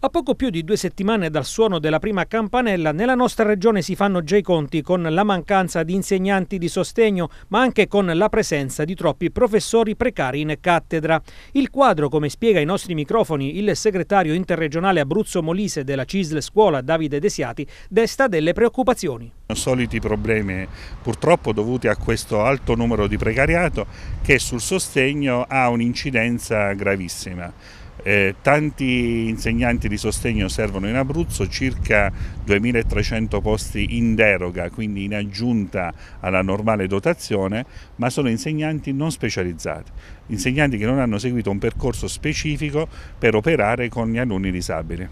A poco più di due settimane dal suono della prima campanella, nella nostra regione si fanno già i conti con la mancanza di insegnanti di sostegno, ma anche con la presenza di troppi professori precari in cattedra. Il quadro, come spiega ai nostri microfoni il segretario interregionale Abruzzo Molise della CISL Scuola Davide Desiati, desta delle preoccupazioni. Soliti problemi purtroppo dovuti a questo alto numero di precariato che sul sostegno ha un'incidenza gravissima eh, tanti insegnanti di sostegno servono in Abruzzo, circa 2.300 posti in deroga, quindi in aggiunta alla normale dotazione, ma sono insegnanti non specializzati, insegnanti che non hanno seguito un percorso specifico per operare con gli alunni disabili.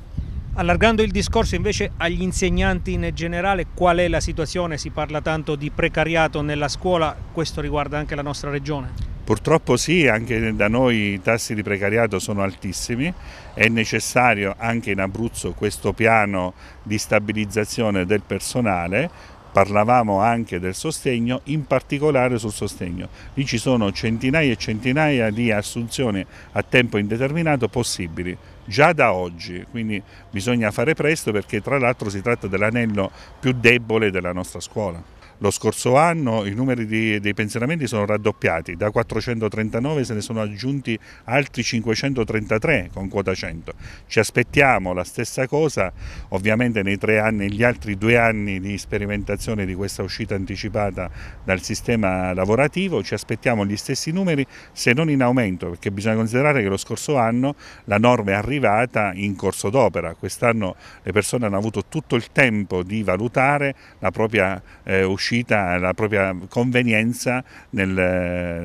Allargando il discorso invece agli insegnanti in generale, qual è la situazione? Si parla tanto di precariato nella scuola, questo riguarda anche la nostra regione? Purtroppo sì, anche da noi i tassi di precariato sono altissimi, è necessario anche in Abruzzo questo piano di stabilizzazione del personale, parlavamo anche del sostegno, in particolare sul sostegno. Lì ci sono centinaia e centinaia di assunzioni a tempo indeterminato possibili, già da oggi, quindi bisogna fare presto perché tra l'altro si tratta dell'anello più debole della nostra scuola. Lo scorso anno i numeri di, dei pensionamenti sono raddoppiati, da 439 se ne sono aggiunti altri 533 con quota 100. Ci aspettiamo la stessa cosa, ovviamente nei tre anni, negli altri due anni di sperimentazione di questa uscita anticipata dal sistema lavorativo, ci aspettiamo gli stessi numeri se non in aumento, perché bisogna considerare che lo scorso anno la norma è arrivata in corso d'opera, quest'anno le persone hanno avuto tutto il tempo di valutare la propria eh, uscita riuscita alla propria convenienza nel,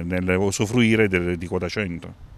nel usufruire del, di quota 100.